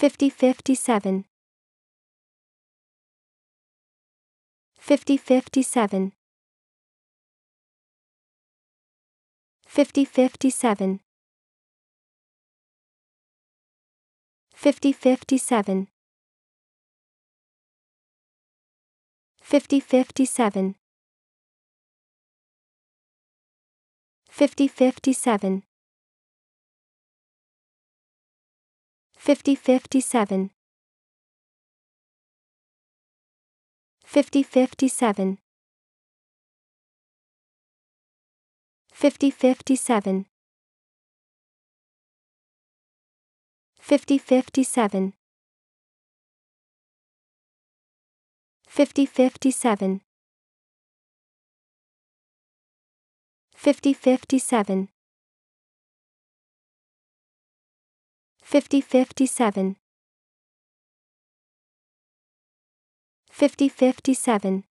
5057 5057 5057 5057 5057 5057 5057 5057 5057 5057 5057 5057 5057 5057